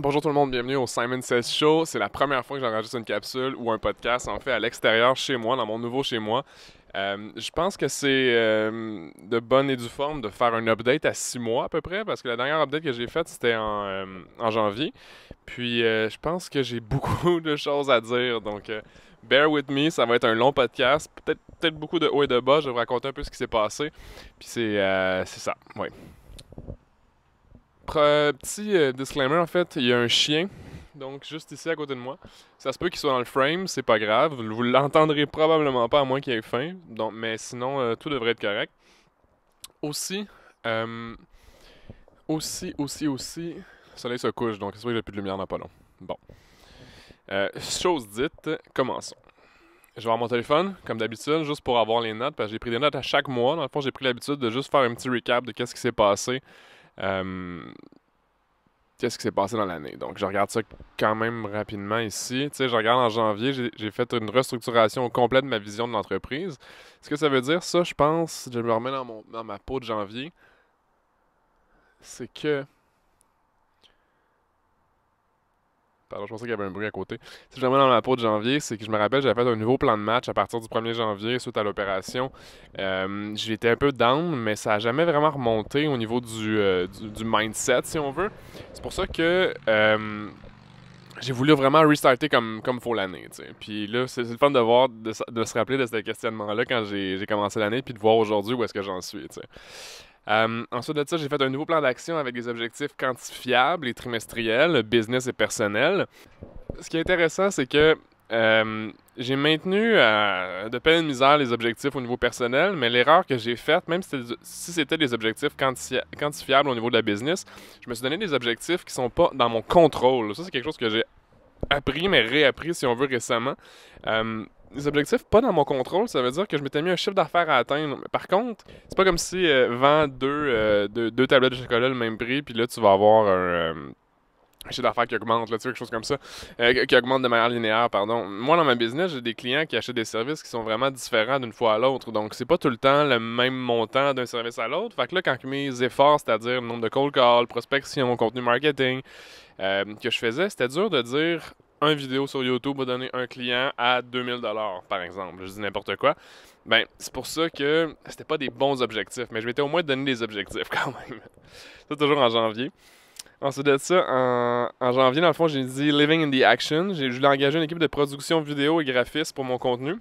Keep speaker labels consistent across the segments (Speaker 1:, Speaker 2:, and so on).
Speaker 1: Bonjour tout le monde, bienvenue au Simon Says Show. C'est la première fois que j'enregistre une capsule ou un podcast, en fait, à l'extérieur, chez moi, dans mon nouveau chez moi. Euh, je pense que c'est euh, de bonne et due forme de faire un update à six mois à peu près, parce que la dernière update que j'ai faite, c'était en, euh, janvier. Puis je pense que j'ai beaucoup de choses à dire, donc bear with me, ça va être un long podcast, peut-être peut beaucoup de haut et de bas, je vais vous raconter un peu ce qui s'est passé. Puis c'est ça, oui. Euh, petit euh, disclaimer en fait, il y a un chien. Donc juste ici à côté de moi. Ça se peut qu'il soit dans le frame, c'est pas grave. Vous l'entendrez probablement pas à moins qu'il ait faim. Donc, mais sinon, euh, tout devrait être correct. Aussi, aussi, aussi, aussi, le soleil se couche, donc c'est vrai que j'ai plus de lumière dans pas long. Bon. chose dite, commençons. Je vais avoir mon téléphone, comme d'habitude, juste pour avoir les notes, parce que j'ai pris des notes à chaque mois. Dans le fond, j'ai pris l'habitude de juste faire un petit recap de qu'est-ce qui s'est passé euh, qu'est-ce qui s'est passé dans l'année. Donc, je regarde ça quand même rapidement ici. Tu sais, je regarde en janvier, j'ai fait une restructuration complète de ma vision de l'entreprise. Ce que ça veut dire, ça, je pense, je me remets dans, dans ma peau de janvier, c'est que Alors je pensais qu'il y avait un bruit à côté. Si je dans ma peau de janvier, c'est que je me rappelle, j'avais fait un nouveau plan de match à partir du 1er janvier suite à l'opération. Euh, J'étais un peu down, mais ça n'a jamais vraiment remonté au niveau euh, du, du, mindset, si on veut. C'est pour ça que euh, j'ai voulu vraiment restarter comme comme faut l'année. Puis là, c'est le fun de voir, de, se rappeler de ce questionnement-là quand j'ai commencé l'année, puis de voir aujourd'hui où est-ce que j'en suis. sais. Euh, ensuite de ça, j'ai fait un nouveau plan d'action avec des objectifs quantifiables et trimestriels, business et personnel. Ce qui est intéressant, c'est que euh, j'ai maintenu euh, de peine de misère les objectifs au niveau personnel, mais l'erreur que j'ai faite, même si c'était des objectifs quantifiables au niveau de la business, je me suis donné des objectifs qui sont pas dans mon contrôle. Ça, c'est quelque chose que j'ai appris, mais réappris, si on veut, récemment. Les objectifs pas dans mon contrôle, ça veut dire que je m'étais mis un chiffre d'affaires à atteindre. par contre, c'est pas comme si euh, vends euh, deux, tablettes de chocolat le même prix, puis là tu vas avoir un, euh, chiffre d'affaires qui augmente, là, tu sais, quelque chose comme ça, euh, qui augmente de manière linéaire, pardon. Moi, dans ma business, j'ai des clients qui achètent des services qui sont vraiment différents d'une fois à l'autre. Donc, c'est pas tout le temps le même montant d'un service à l'autre. Fait que là, quand mes efforts, c'est-à-dire le nombre de cold calls, prospection, contenu marketing, que je faisais, c'était dur de dire un vidéo sur YouTube va donner un client à 2000 dollars par exemple. Je dis n'importe quoi. Ben, c'est pour ça que c'était pas des bons objectifs, mais je m'étais au moins donner des objectifs quand même. C'est toujours en janvier. Ensuite de ça, en, janvier, dans le fond, j'ai dit Living in the Action. Je voulais engager une équipe de production vidéo et graphiste pour mon contenu.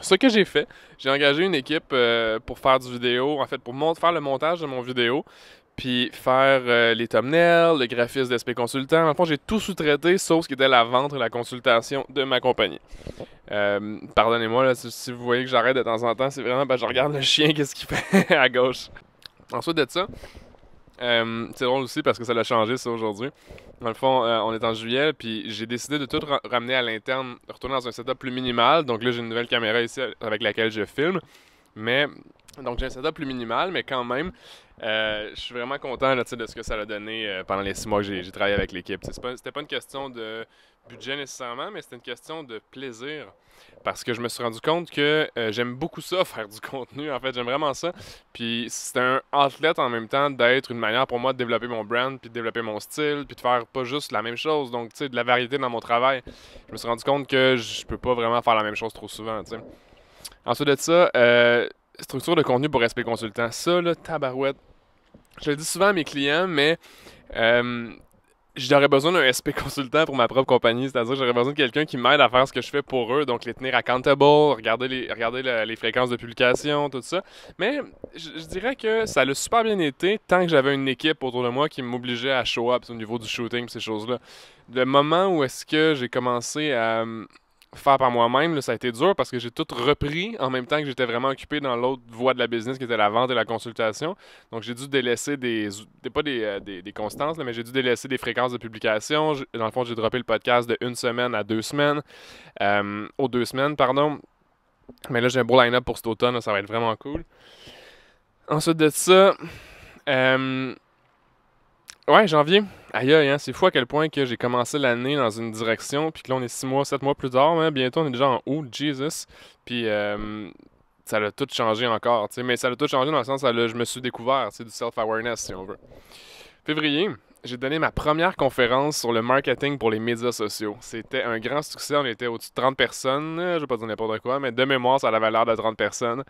Speaker 1: Ce que j'ai fait, j'ai engagé une équipe euh, pour faire du vidéo, en fait, pour faire le montage de mon vidéo puis faire euh, les thumbnails, le graphisme d'aspect Consultant. En fond, j'ai tout sous-traité sauf ce qui était la vente et la consultation de ma compagnie. Euh, pardonnez-moi si vous voyez que j'arrête de temps en temps, c'est vraiment ben, je regarde le chien, qu'est-ce qu'il fait à gauche. Ensuite de ça, euh, c'est drôle aussi parce que ça l'a changé ça aujourd'hui. Dans le fond, on est en juillet, puis j'ai décidé de tout ramener à l'interne, retourner dans un setup plus minimal. Donc là, j'ai une nouvelle caméra ici avec laquelle je filme. Mais donc j'ai un setup plus minimal, mais quand même, euh, je suis vraiment content de ce que ça a donné euh, pendant les six mois que j'ai travaillé avec l'équipe. C'était pas une question de budget nécessairement, mais c'était une question de plaisir. Parce que je me suis rendu compte que euh, j'aime beaucoup ça, faire du contenu. En fait, j'aime vraiment ça. Puis c'est un athlète en même temps d'être une manière pour moi de développer mon brand, puis de développer mon style, puis de faire pas juste la même chose. Donc, tu sais, de la variété dans mon travail. Je me suis rendu compte que je peux pas vraiment faire la même chose trop souvent, Ensuite de ça, structure de contenu pour respect consultant. Ça, là, tabarouette, je le dis souvent à mes clients, mais euh, j'aurais besoin d'un SP consultant pour ma propre compagnie, c'est-à-dire j'aurais besoin de quelqu'un qui m'aide à faire ce que je fais pour eux, donc les tenir accountable, regarder les, fréquences de publication, tout ça. Mais je, dirais que ça l'a super bien été tant que j'avais une équipe autour de moi qui m'obligeait à show up au niveau du shooting, ces choses-là. Le moment où est-ce que j'ai commencé à faire par moi-même, ça a été dur parce que j'ai tout repris en même temps que j'étais vraiment occupé dans l'autre voie de la business qui était la vente et la consultation. Donc j'ai dû délaisser des, des pas des, euh, constances, mais j'ai dû délaisser des fréquences de publication. Dans le fond, j'ai droppé le podcast de une semaine à deux semaines, euh, aux deux semaines, pardon. Mais là, j'ai un beau line-up pour cet automne, ça va être vraiment cool. Ensuite de ça, euh, Ouais, janvier. Aïe, aïe, hein, c'est fou à quel point que j'ai commencé l'année dans une direction, puis que là, on est six mois, sept mois plus tard, hein, bientôt, on est déjà en août, Jesus. Puis euh, ça a tout changé encore, tu sais. Mais ça a tout changé dans le sens où je me suis découvert, c'est du self-awareness, si on veut. Février, j'ai donné ma première conférence sur le marketing pour les médias sociaux. C'était un grand succès. On était au-dessus de 30 personnes. Je vais pas dire n'importe quoi, mais de mémoire, ça la valeur de 30 personnes.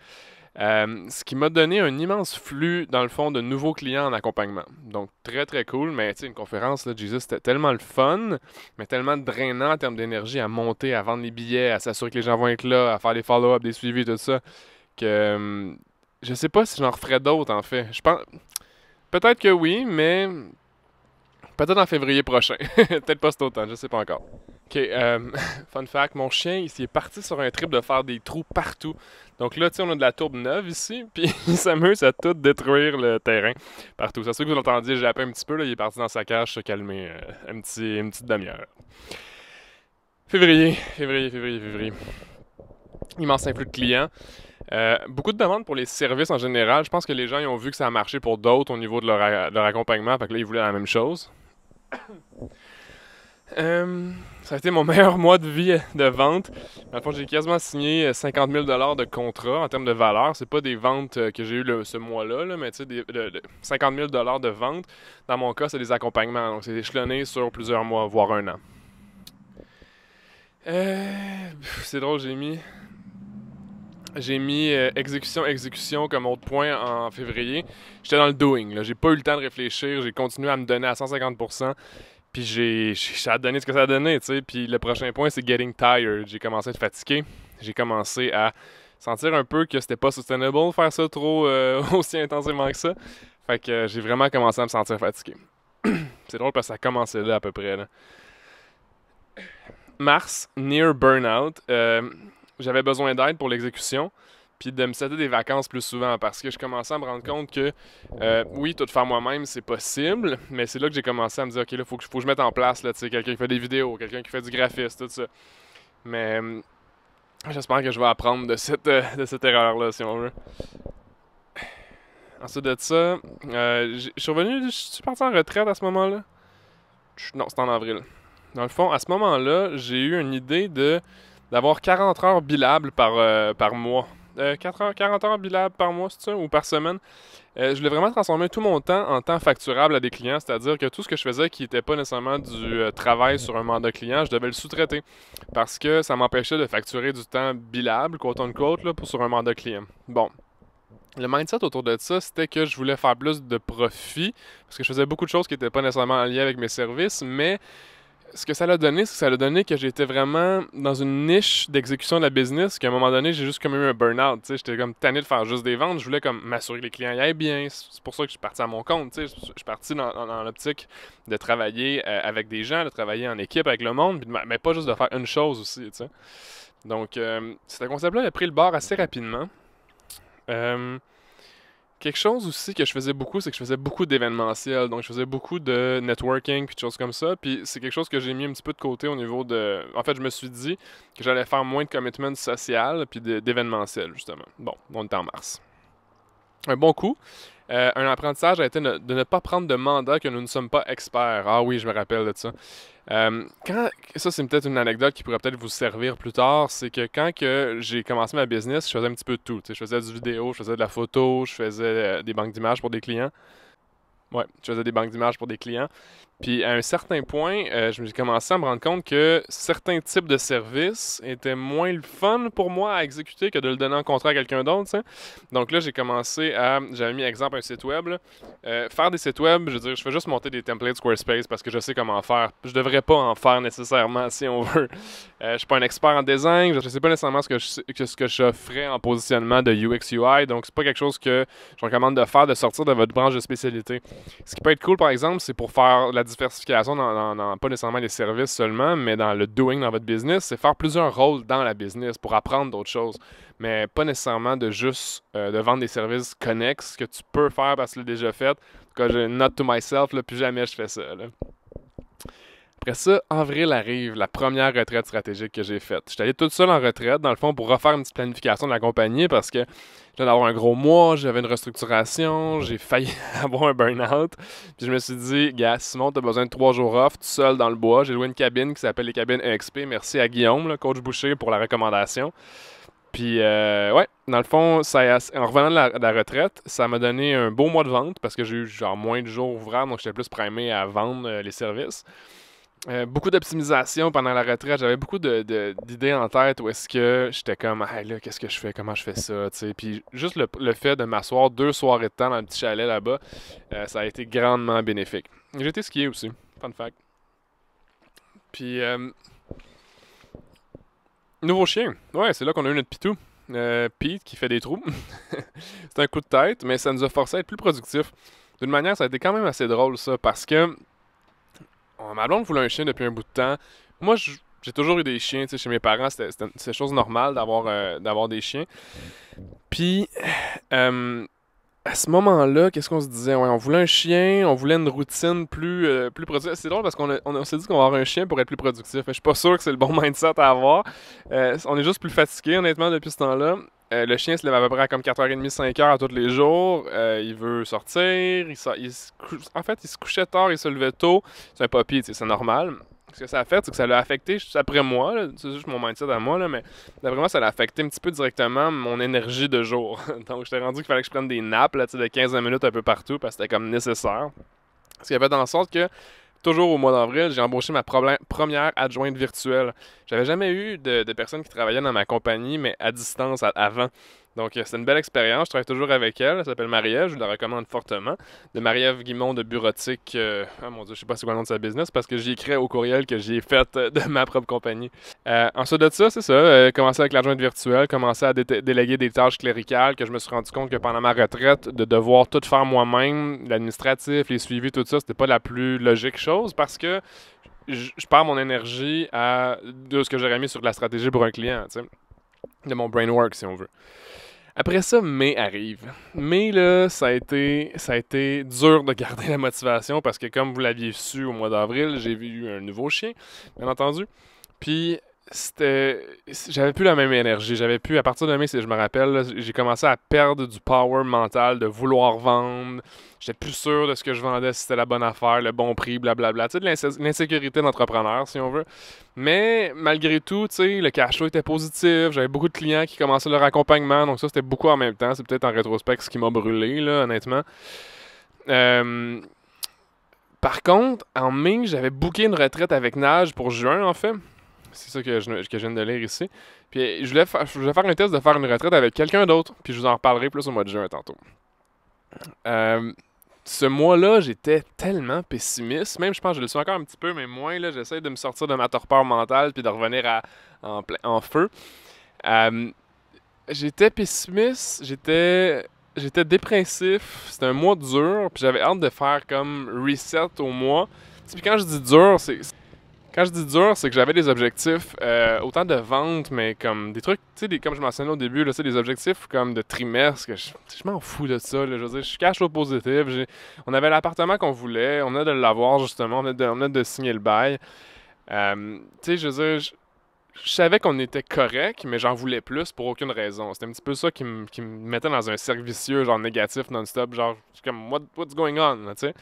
Speaker 1: Euh, ce qui m'a donné un immense flux, dans le fond, de nouveaux clients en accompagnement. Donc, très, très cool. Mais, tu sais, une conférence, là, Jesus, c'était tellement le fun, mais tellement drainant en termes d'énergie à monter, à vendre les billets, à s'assurer que les gens vont être là, à faire les follow-up, des suivis, tout ça, que euh, je sais pas si j'en referais d'autres, en fait. Je pense... Peut-être que oui, mais peut-être en février prochain. peut-être pas cet automne, je sais pas encore. OK, euh, fun fact, mon chien, il est parti sur un trip de faire des trous partout. Donc là, tu on a de la tourbe neuve ici, puis il s'amuse à tout détruire le terrain partout. Ça sûr que vous l'entendiez japper un petit peu, là, il est parti dans sa cage se calmer euh, un petit, une petite demi-heure. Février, février, février, février. Immense influx de clients. Euh, beaucoup de demandes pour les services en général. Je pense que les gens ont vu que ça a marché pour d'autres au niveau de leur, accompagnement, fait que là, ils voulaient la même chose. Euh, ça a été mon meilleur mois de vie de vente. j'ai quasiment signé 50 euh, 000 de contrat en termes de valeur. C'est pas des ventes euh, que j'ai eues ce mois-là, mais des, de, 50 000 de vente. Dans mon cas, c'est des accompagnements. Donc, c'est échelonné sur plusieurs mois, voire un an. c'est drôle, j'ai mis. J'ai mis exécution, exécution comme autre point en février. J'étais dans le doing. J'ai pas eu le temps de réfléchir. J'ai continué à me donner à 150 puis j'ai, ça a donné ce que ça a donné, tu sais. Puis le prochain point, c'est getting tired. J'ai commencé à être fatigué. J'ai commencé à sentir un peu que c'était pas sustainable faire ça trop euh, aussi intensément que ça. Fait que euh, j'ai vraiment commencé à me sentir fatigué. c'est drôle parce que ça a commencé là à peu près. Mars, near burnout. Euh, j'avais besoin d'aide pour l'exécution puis de me céder des vacances plus souvent parce que je commençais à me rendre compte que euh, oui, tout faire moi-même, c'est possible, mais c'est là que j'ai commencé à me dire OK, là, faut que, faut que je mette en place là, tu sais, quelqu'un qui fait des vidéos, quelqu'un qui fait du graphisme, tout ça. Mais euh, j'espère que je vais apprendre de cette, euh, cette erreur-là, si on veut. Ensuite de ça, je suis revenu, je suis parti en retraite à ce moment-là. Non, c'était en avril. Dans le fond, à ce moment-là, j'ai eu une idée de d'avoir 40 heures bilables par, par mois 4 euh, 40 heures bilables par mois, c'est ça, ou par semaine. Euh, je voulais vraiment transformer tout mon temps en temps facturable à des clients, c'est-à-dire que tout ce que je faisais qui n'était pas nécessairement du euh, travail sur un mandat client, je devais le sous-traiter parce que ça m'empêchait de facturer du temps bilable, quote unquote, là, pour, sur un mandat client. Bon, le mindset autour de ça, c'était que je voulais faire plus de profit parce que je faisais beaucoup de choses qui n'étaient pas nécessairement liées avec mes services, mais ce que ça l'a donné, c'est que ça l'a donné que j'étais vraiment dans une niche d'exécution de la business, qu'à un moment donné, j'ai juste comme eu un burn-out. J'étais comme tanné de faire juste des ventes. Je voulais comme m'assurer que les clients y aillent bien. C'est pour ça que je suis parti à mon compte. Je suis parti dans, l'optique de travailler euh, avec des gens, de travailler en équipe avec le monde, mais pas juste de faire une chose aussi. sais, Donc, euh, cet concept-là a pris le bord assez rapidement. Euh, Quelque chose aussi que je faisais beaucoup, c'est que je faisais beaucoup d'événementiel. Donc, je faisais beaucoup de networking puis de choses comme ça. Puis, c'est quelque chose que j'ai mis un petit peu de côté au niveau de. En fait, je me suis dit que j'allais faire moins de commitments social puis d'événementiel, justement. Bon, on est en mars un bon coup. Euh, un apprentissage a été de ne pas prendre de mandat que nous ne sommes pas experts. Ah oui, je me rappelle de ça. Euh, ça, c'est peut-être une anecdote qui pourrait peut-être vous servir plus tard. C'est que quand que j'ai commencé ma business, je faisais un petit peu de tout. Je faisais du vidéo, je faisais de la photo, je faisais euh, des banques d'images pour des clients. Ouais, je faisais des banques d'images pour des clients. Puis à un certain point, euh, je me suis commencé à me rendre compte que certains types de services étaient moins le fun pour moi à exécuter que de le donner en contrat à quelqu'un d'autre. Donc là, j'ai commencé à, j'avais mis exemple un site web. Euh, faire des sites web, je veux dire, je fais juste monter des templates Squarespace parce que je sais comment faire. Je devrais pas en faire nécessairement si on veut. Je euh, je suis pas un expert en design, je ne sais pas nécessairement ce que je, ce que je ferais en positionnement de UX UI. Donc c'est pas quelque chose que je recommande de faire, de sortir de votre branche de spécialité. Ce qui peut être cool, par exemple, c'est pour faire la diversification, dans, pas nécessairement les services seulement, mais dans le doing dans votre business, c'est faire plusieurs rôles dans la business pour apprendre d'autres choses. Mais pas nécessairement de juste euh, de vendre des services connexes que tu peux faire parce que tu l'as déjà fait. En tout cas, je note to myself, plus jamais je fais ça. Après ça, avril arrive, la première retraite stratégique que j'ai faite. J'étais allé tout seul en retraite, dans le fond, pour refaire une petite planification de la compagnie parce que j'allais d'avoir un gros mois, j'avais une restructuration, j'ai failli avoir un burn-out. Puis je me suis dit, gars, Simon, t'as besoin de trois jours off, tout seul dans le bois. J'ai loué une cabine qui s'appelle les cabines EXP. Merci à Guillaume, le coach Boucher, pour la recommandation. Puis, euh, ouais, dans le fond, en revenant de la, retraite, ça m'a donné un beau mois de vente parce que j'ai eu genre moins de jours ouvrables, donc j'étais plus primé à vendre euh, les services. Euh, beaucoup d'optimisation pendant la retraite. J'avais beaucoup d'idées en tête où est-ce que j'étais comme, hey, là, qu'est-ce que je fais, comment je fais ça, sais Puis juste le, fait de m'asseoir deux soirées de temps dans le petit chalet là-bas, euh, ça a été grandement bénéfique. J'ai été skier aussi, fun fact. Puis, euh, nouveau chien. Ouais, c'est là qu'on a eu notre pitou. Pete qui fait des trous. c'est un coup de tête, mais ça nous a forcé à être plus productifs. D'une manière, ça a été quand même assez drôle, ça, parce que ma blonde voulait un chien depuis un bout de temps. Moi, j'ai toujours eu des chiens. Chez mes parents, c'était chose normale euh, d'avoir des chiens. Puis, à ce moment-là, qu'est-ce qu'on se disait? Ouais, on voulait un chien, on voulait une routine plus, euh, plus productive. C'est drôle parce qu'on on, s'est dit qu'on va avoir un chien pour être plus productif. Je suis pas sûr que c'est le bon mindset à avoir. Euh, on est juste plus fatigué, honnêtement, depuis ce temps-là. Euh, le chien se lève à peu près à comme 4h30, 5h tous les jours. Euh, il veut sortir. Il en fait, il se couchait tard, il se levait tôt. C'est un pire, c'est normal. Ce que ça a fait, c'est que ça l'a affecté, après moi, c'est juste mon mindset à moi, là, mais d'après moi, ça l'a affecté un petit peu directement mon énergie de jour. Donc, j'étais rendu qu'il fallait que je prenne des nappes là, de 15 minutes un peu partout parce que c'était comme nécessaire. Ce qui a fait en sorte que toujours au mois d'avril, j'ai embauché ma première adjointe virtuelle. J'avais jamais eu de, de, personnes qui travaillaient dans ma compagnie, mais à distance avant. Donc, euh, c'est une belle expérience. Je travaille toujours avec elle. Elle s'appelle Marie-Ève. Je vous la recommande fortement. De Marie-Ève Guimond de Bureautique. Euh, ah mon Dieu, je sais pas c'est quoi le nom de sa business parce que j'y écris au courriel que j'ai fait euh, de ma propre compagnie. ensuite de ça, c'est ça. commencer avec l'adjointe virtuelle, commencer à déléguer des tâches cléricales que je me suis rendu compte que pendant ma retraite, de devoir tout faire moi-même, l'administratif, les suivis, tout ça, c'était pas la plus logique chose parce que je perds mon énergie à de ce que j'aurais mis sur la stratégie pour un client de mon work si on veut. Après ça, mai arrive. Mais là, ça a été, ça a été dur de garder la motivation parce que, comme vous l'aviez su au mois d'avril, j'ai vu un nouveau chien, bien entendu. Puis, c'était j'avais plus la même énergie j'avais plus à partir de mai si je me rappelle j'ai commencé à perdre du power mental de vouloir vendre j'étais plus sûr de ce que je vendais si c'était la bonne affaire le bon prix blablabla tu sais de l'insécurité d'entrepreneur si on veut mais malgré tout tu le cash flow était positif j'avais beaucoup de clients qui commençaient leur accompagnement donc ça c'était beaucoup en même temps c'est peut-être en rétrospect ce qui m'a brûlé là honnêtement euh, par contre en mai j'avais booké une retraite avec Nage pour juin en fait c'est ça que je, que viens de lire ici. Puis je voulais, je vais faire un test de faire une retraite avec quelqu'un d'autre, puis je vous en reparlerai plus au mois de juin tantôt. Euh, ce mois-là, j'étais tellement pessimiste. Même, je pense que je le suis encore un petit peu, mais moins. là, J'essaie de me sortir de ma torpeur mentale puis de revenir à, en, en feu. Euh, j'étais pessimiste, j'étais j'étais dépressif. C'était un mois dur, puis j'avais hâte de faire comme reset au mois. Puis quand je dis dur, c'est quand je dis dur, c'est que j'avais des objectifs, euh, autant de ventes, mais comme des trucs, tu sais, comme je mentionnais au début, là, des objectifs comme de trimestre, que je, m'en fous de ça, là, je veux dire, je suis cash au positif, on avait l'appartement qu'on voulait, on a de l'avoir justement, on a de, de signer le bail. Euh, tu sais, je veux dire, je savais qu'on était correct, mais j'en voulais plus pour aucune raison. C'était un petit peu ça qui me, qui mettait dans un cercle genre négatif, non-stop, genre, comme, what's going on, tu sais.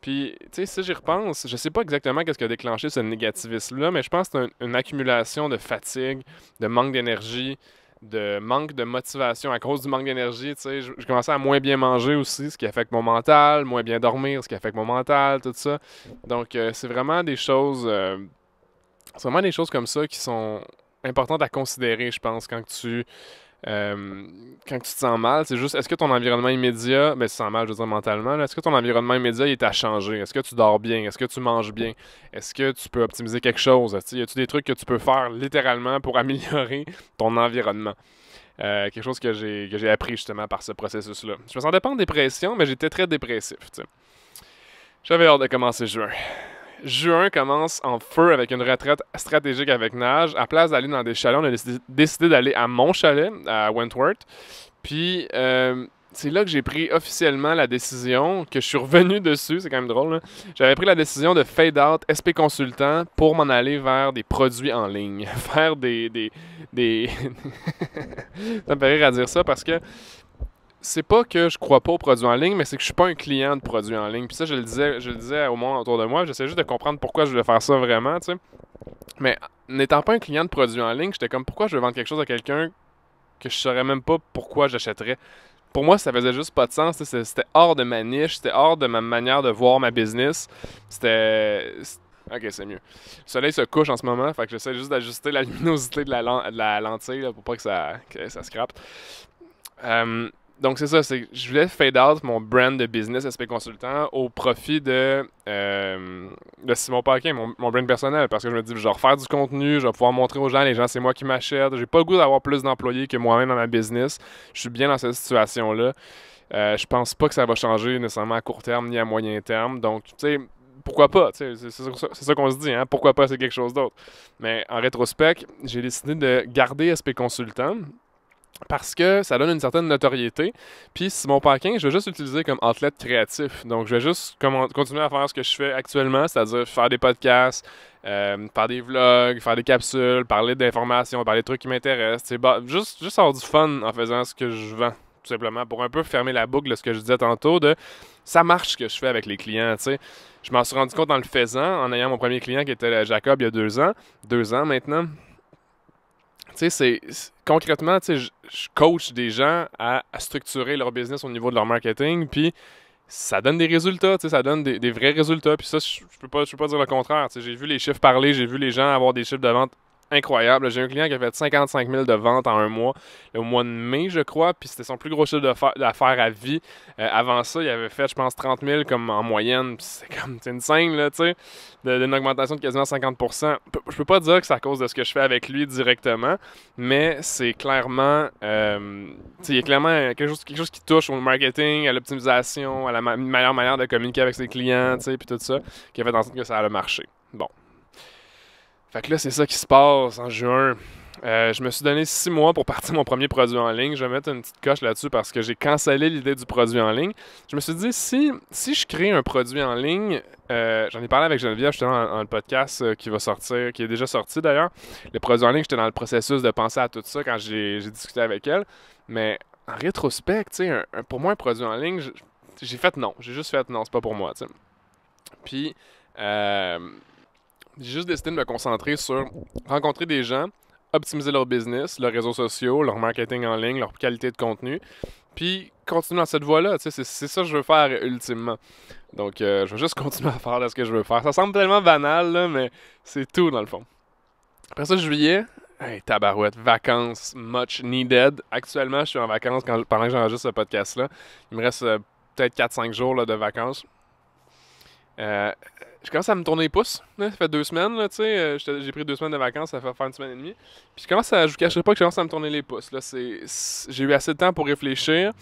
Speaker 1: Puis, tu sais, si j'y repense, je sais pas exactement qu'est-ce qui a déclenché ce négativisme-là, mais je pense que c'est une accumulation de fatigue, de manque d'énergie, de manque de motivation à cause du manque d'énergie, tu sais, je, commençais à moins bien manger aussi, ce qui affecte mon mental, moins bien dormir, ce qui affecte mon mental, tout ça. Donc euh, c'est vraiment des choses euh, c'est vraiment des choses comme ça qui sont importantes à considérer, je pense, quand tu. Euh, quand tu te sens mal, c'est juste est-ce que ton environnement immédiat, ben, tu te sens mal, je veux dire mentalement, est-ce que ton environnement immédiat il est à changer Est-ce que tu dors bien Est-ce que tu manges bien Est-ce que tu peux optimiser quelque chose Y a-tu des trucs que tu peux faire littéralement pour améliorer ton environnement euh, quelque chose que j'ai appris justement par ce processus-là. Je me sentais pas en dépression, mais j'étais très dépressif. J'avais hâte de commencer juin. Juin commence en feu avec une retraite stratégique avec Nage. À place d'aller dans des chalets, on a décidé d'aller à mon chalet, à Wentworth. Puis euh, c'est là que j'ai pris officiellement la décision, que je suis revenu dessus, c'est quand même drôle. J'avais pris la décision de fade out SP Consultant pour m'en aller vers des produits en ligne, faire des. des, des ça me fait rire à dire ça parce que c'est pas que je crois pas aux produits en ligne, mais c'est que je suis pas un client de produits en ligne. Puis ça, je le disais, je le disais au moins autour de moi. J'essaie juste de comprendre pourquoi je voulais faire ça vraiment, tu sais. Mais n'étant pas un client de produits en ligne, j'étais comme pourquoi je veux vendre quelque chose à quelqu'un que je saurais même pas pourquoi j'achèterais. Pour moi, ça faisait juste pas de sens. C'était hors de ma niche, c'était hors de ma manière de voir ma business. C'était. Ok, c'est mieux. Le soleil se couche en ce moment, fait que j'essaie juste d'ajuster la luminosité de la, de la lentille pour pas que ça, que ça scrape. Euh, donc c'est ça, c'est je voulais fade out mon brand de business aspect consultant au profit de, euh, Simon Paquin, mon, brand personnel, parce que je me dis je vais refaire du contenu, je vais pouvoir montrer aux gens, les gens c'est moi qui m'achète, j'ai pas le goût d'avoir plus d'employés que moi-même dans ma business, je suis bien dans cette situation-là. Euh, je pense pas que ça va changer nécessairement à court terme ni à moyen terme, donc tu sais, pourquoi pas, c'est ça qu'on se dit, hein, pourquoi pas c'est quelque chose d'autre. Mais en rétrospect, j'ai décidé de garder SP consultant parce que ça donne une certaine notoriété. Puis mon parking, je vais juste l'utiliser comme athlète créatif. Donc, je vais juste continuer à faire ce que je fais actuellement, c'est-à-dire faire des podcasts, euh, faire des vlogs, faire des capsules, parler d'informations, parler de trucs qui m'intéressent. juste, avoir du fun en faisant ce que je vends, tout simplement, pour un peu fermer la boucle de ce que je disais tantôt de ça marche ce que je fais avec les clients. Je m'en suis rendu compte en le faisant, en ayant mon premier client qui était euh, Jacob il y a deux ans, deux ans maintenant. Tu concrètement, je coach des gens à, structurer leur business au niveau de leur marketing, puis ça donne des résultats, tu ça donne des, vrais résultats, puis ça, je peux pas, peux pas dire le contraire. Tu j'ai vu les chiffres parler, j'ai vu les gens avoir des chiffres de vente incroyable. J'ai un client qui a fait 55 000 de ventes en un mois, au mois de mai, je crois, puis c'était son plus gros chiffre d'affaires à vie. Euh, avant ça, il avait fait, je pense, 30 000 comme en moyenne, c'est comme une scène, là, tu sais, d'une augmentation de quasiment 50 Je peux pas dire que c'est à cause de ce que je fais avec lui directement, mais c'est clairement, euh, il y a clairement quelque chose, qui touche au marketing, à l'optimisation, à la meilleure manière de communiquer avec ses clients, tu sais, puis tout ça, qui a fait en sorte que ça a marché. Fait que là, c'est ça qui se passe en juin. Euh, je me suis donné six mois pour partir mon premier produit en ligne. Je vais mettre une petite coche là-dessus parce que j'ai cancellé l'idée du produit en ligne. Je me suis dit, si, si je crée un produit en ligne, euh, j'en ai parlé avec Geneviève justement dans, dans le podcast euh, qui va sortir, qui est déjà sorti d'ailleurs. Le produit en ligne, j'étais dans le processus de penser à tout ça quand j'ai discuté avec elle. Mais en rétrospect, pour moi, un produit en ligne, j'ai fait non. J'ai juste fait non, c'est pas pour moi. Puis j'ai juste décidé de me concentrer sur rencontrer des gens, optimiser leur business, leurs réseaux sociaux, leur marketing en ligne, leur qualité de contenu, puis continuer dans cette voie-là. C'est ça que je veux faire ultimement. Donc, euh, je veux juste continuer à faire ce que je veux faire. Ça semble tellement banal, mais c'est tout dans le fond. Après ça, juillet, tabarouette, vacances, much needed. Actuellement, je suis en vacances pendant que j'enregistre ce podcast-là. Il me reste euh, peut-être 4-5 jours de vacances. Euh, je commence à me tourner les pouces. Ça fait deux semaines, tu sais. Euh, j'ai pris deux semaines de vacances, ça fait faire une semaine et demie. Puis je commence je vous cacherai pas que je commence à me tourner les pouces. Là. C'est, j'ai eu assez de temps pour réfléchir.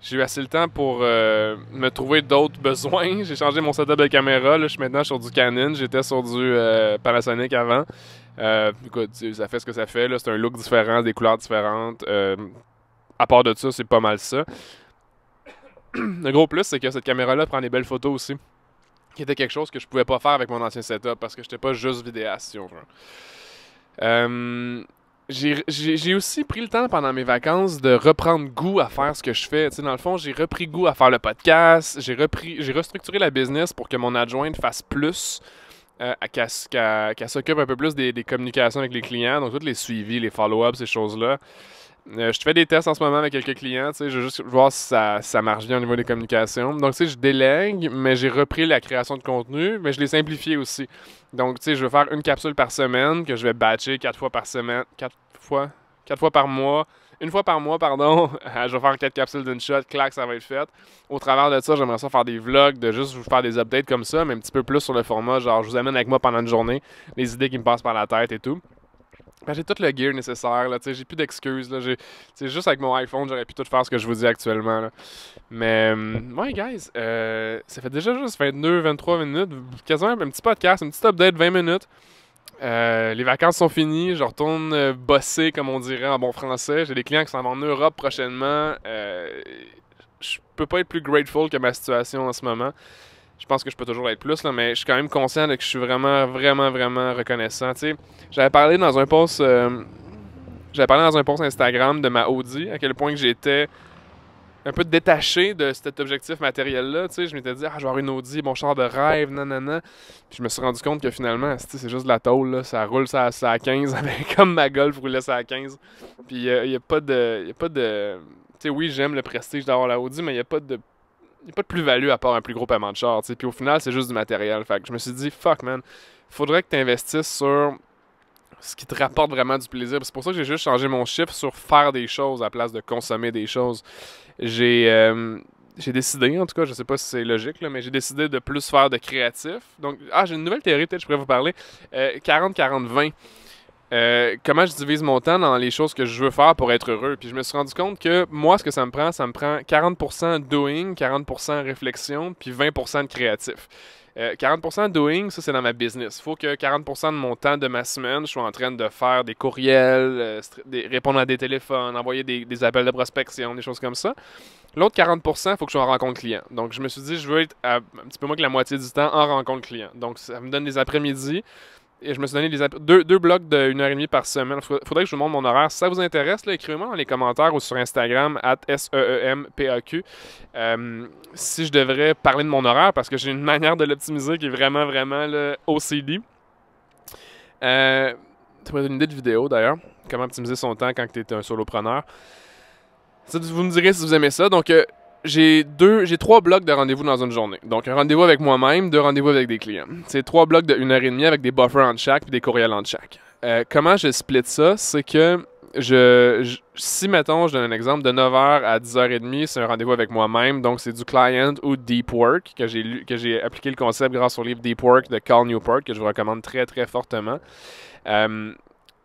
Speaker 1: J'ai eu assez de temps pour euh, me trouver d'autres besoins. J'ai changé mon setup de caméra. Là. Je suis maintenant sur du Canon. J'étais sur du euh, Panasonic avant. ça fait ce que ça fait. C'est un look différent, des couleurs différentes. à part de ça, c'est pas mal ça. Le gros plus, c'est que cette caméra-là prend des belles photos aussi qui était quelque chose que je pouvais pas faire avec mon ancien setup parce que j'étais pas juste vidéaste, si on veut. Euh, j'ai aussi pris le temps pendant mes vacances de reprendre goût à faire ce que je fais. dans le fond, j'ai repris goût à faire le podcast, j'ai restructuré la business pour que mon adjointe fasse plus, euh, qu'elle s'occupe un peu plus des, des, communications avec les clients, donc tous les suivis, les follow-ups, ces choses-là. Euh, je fais des tests en ce moment avec quelques clients, tu sais, je veux juste voir si ça, ça marche bien au niveau des communications. Donc, tu sais, je délègue, mais j'ai repris la création de contenu, mais je l'ai simplifié aussi. Donc, tu sais, je vais faire une capsule par semaine que je vais batcher quatre fois par semaine, quatre fois, quatre fois par mois, une fois par mois, pardon, ah, je vais faire quatre capsules d'une shot, clac, ça va être fait. Au travers de ça, j'aimerais ça faire des vlogs, de juste vous faire des updates comme ça, mais un petit peu plus sur le format, genre je vous amène avec moi pendant une journée, les idées qui me passent par la tête et tout. Ben, j'ai tout le gear nécessaire, là, j'ai plus d'excuses, là, juste avec mon iPhone, j'aurais pu tout faire ce que je vous dis actuellement, Mais, hum, ouais, guys, euh, ça fait déjà juste 22, 23 minutes, quasiment un petit podcast, un petit update, 20 minutes. Euh, les vacances sont finies, je retourne euh, bosser, comme on dirait en bon français. J'ai des clients qui sont en Europe prochainement. je peux pas être plus grateful que ma situation en ce moment je pense que je peux toujours être plus, là, mais je suis quand même conscient que je suis vraiment, vraiment, vraiment reconnaissant. J'avais parlé dans un post. Euh, parlé dans un post Instagram de ma Audi, à quel point que j'étais un peu détaché de cet objectif matériel-là. Je m'étais dit, ah, je vais avoir une Audi, mon char de rêve, nanana. Puis je me suis rendu compte que finalement, c'est juste de la tôle, là. ça roule ça, à 15, comme ma Golf roulait ça à 15. Puis il euh, a pas de. Y pas de oui, j'aime le prestige d'avoir la Audi, mais il n'y a pas de il n'y a pas de plus-value à part un plus gros paiement de char. Puis au final, c'est juste du matériel. Fait je me suis dit, fuck man, faudrait que tu investisses sur ce qui te rapporte vraiment du plaisir. C'est pour ça que j'ai juste changé mon chiffre sur faire des choses à place de consommer des choses. J'ai euh, j'ai décidé, en tout cas, je sais pas si c'est logique, là, mais j'ai décidé de plus faire de créatif. Donc, ah, j'ai une nouvelle théorie, peut-être je pourrais vous parler. 40-40-20. Euh, euh, comment je divise mon temps dans les choses que je veux faire pour être heureux. Puis je me suis rendu compte que moi, ce que ça me prend, ça me prend 40% doing, 40% réflexion, puis 20% de créatif. 40% euh, doing, ça c'est dans ma business. Il Faut que 40% de mon temps de ma semaine, je sois en train de faire des courriels, euh, répondre à des téléphones, envoyer des, appels de prospection, des choses comme ça. L'autre 40%, il faut que je sois en rencontre client. Donc je me suis dit, je veux être un petit peu moins que la moitié du temps en rencontre client. Donc ça me donne des après-midi et je me suis donné deux, blocs d'une heure et demie par semaine. Faudrait que je vous montre mon horaire. Si ça vous intéresse, écrivez-moi dans les commentaires ou sur Instagram, at SEEMPAQ, euh, si je devrais parler de mon horaire, parce que j'ai une manière de l'optimiser qui est vraiment, vraiment le OCD. Euh, tu une idée de vidéo d'ailleurs, comment optimiser son temps quand tu es un solopreneur. vous me direz si vous aimez ça. Donc, euh, j'ai deux, j'ai trois blocs de rendez-vous dans une journée. Donc, un rendez-vous avec moi-même, deux rendez-vous avec des clients. C'est trois blocs d'une heure et demie avec des buffers en chaque puis des courriels en chaque. Euh, comment je split ça? C'est que je, si, mettons, je donne un exemple, de 9h à 10h30, c'est un rendez-vous avec moi-même. Donc, c'est du client ou deep work que j'ai que j'ai appliqué le concept grâce au livre Deep Work de Carl Newport, que je vous recommande très, très fortement. Euh,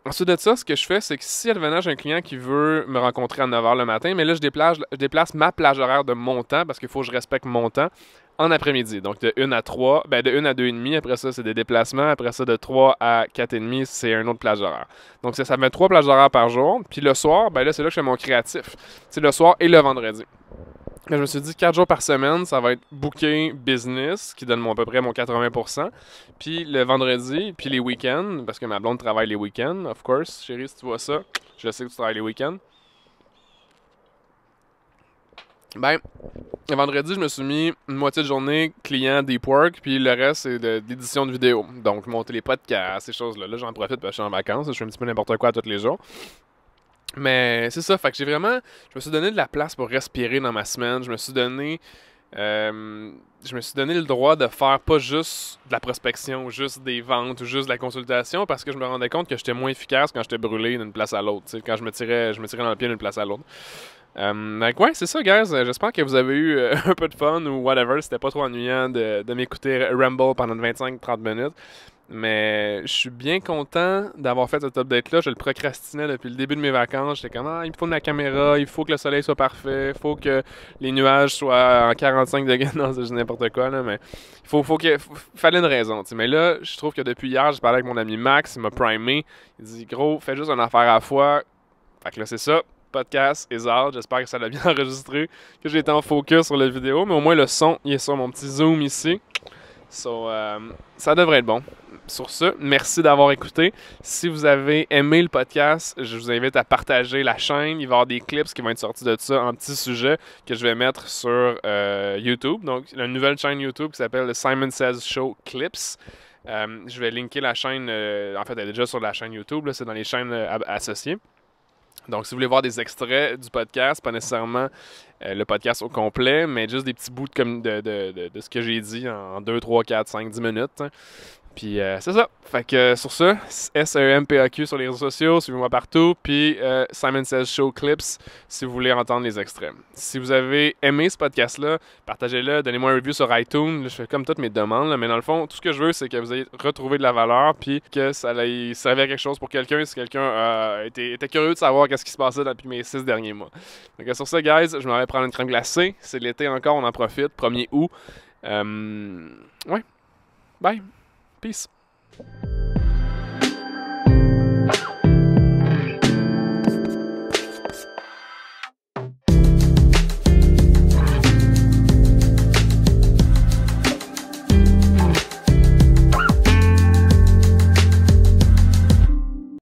Speaker 1: Ensuite de ça, ce que je fais, c'est que si venait, j'ai un client qui veut me rencontrer à 9h le matin, mais là, je déplace, je déplace ma plage horaire de mon temps parce qu'il faut que je respecte mon temps en après-midi. Donc de 1 à 3, ben de 1 à 2,5, après ça, c'est des déplacements. Après ça, de 3 à 4,5, c'est un autre plage horaire. Donc ça, ça met 3 plages horaires par jour. Puis le soir, ben là, c'est là que je fais mon créatif. C'est le soir et le vendredi je me suis dit, 4 jours par semaine, ça va être booking business, qui donne à peu près mon 80%. Puis le vendredi, puis les week-ends, parce que ma blonde travaille les week-ends, of course. Chérie, si tu vois ça, je sais que tu travailles les week-ends. Ben, le vendredi, je me suis mis une moitié de journée client Deep Work, puis le reste, c'est d'édition de de vidéos. Donc, monter les podcasts, ces choses-là. j'en profite parce que je suis en vacances. Je fais un petit peu n'importe quoi tous les jours. Mais c'est ça, fait j'ai vraiment. Je me suis donné de la place pour respirer dans ma semaine. Je me suis donné. Euh, je me suis donné le droit de faire pas juste de la prospection, juste des ventes ou juste de la consultation parce que je me rendais compte que j'étais moins efficace quand j'étais brûlé d'une place à l'autre, quand je me tirais, je me tirais dans le pied d'une place à l'autre. Euh, donc ouais, c'est ça, guys. Euh, j'espère que vous avez eu un peu de fun ou whatever. C'était pas trop ennuyant de, de m'écouter ramble pendant 25-30 minutes. Mais je suis bien content d'avoir fait cet update-là. Je le procrastinais depuis le début de mes vacances. J'étais comme, ah, il me faut de la caméra, il faut que le soleil soit parfait, il faut que les nuages soient en 45 degrés. Non, n'importe quoi, là, mais il faut, faut fallait une raison, Mais là, je trouve que depuis hier, j'ai parlé avec mon ami Max, il m'a primé. Il dit, gros, fais juste une affaire à la fois. Fait que là, c'est ça podcast Hazard. J'espère que ça l'a bien enregistré, que j'ai été en focus sur la vidéo, mais au moins le son, il est sur mon petit zoom ici. So, euh, ça devrait être bon. Sur ce, merci d'avoir écouté. Si vous avez aimé le podcast, je vous invite à partager la chaîne. Il va y avoir des clips qui vont être sortis de ça en petits sujets que je vais mettre sur euh, YouTube. Donc, la nouvelle chaîne YouTube qui s'appelle le Simon Says Show Clips. Euh, je vais linker la chaîne. en fait, elle est déjà sur la chaîne YouTube. C'est dans les chaînes associées. Donc, si vous voulez voir des extraits du podcast, pas nécessairement euh, le podcast au complet, mais juste des petits bouts de, ce que j'ai dit en 2, 3, 4, 5, 10 minutes, hein. Puis euh, c'est ça. Fait que euh, sur ça, e S-E-M-P-A-Q sur les réseaux sociaux, suivez-moi partout. Puis euh, Simon Says Show Clips si vous voulez entendre les extrêmes. Si vous avez aimé ce podcast-là, partagez-le, donnez-moi un review sur iTunes. Je fais comme toutes mes demandes, mais dans le fond, tout ce que je veux, c'est que vous ayez retrouvé de la valeur, puis que ça aille servir à quelque chose pour quelqu'un si quelqu'un était, était, curieux de savoir qu'est-ce qui se passait depuis mes six derniers mois. Donc sur ça, guys, je m'en vais prendre une crème glacée. C'est l'été encore, on en profite. 1er août. ouais. Bye. Peace.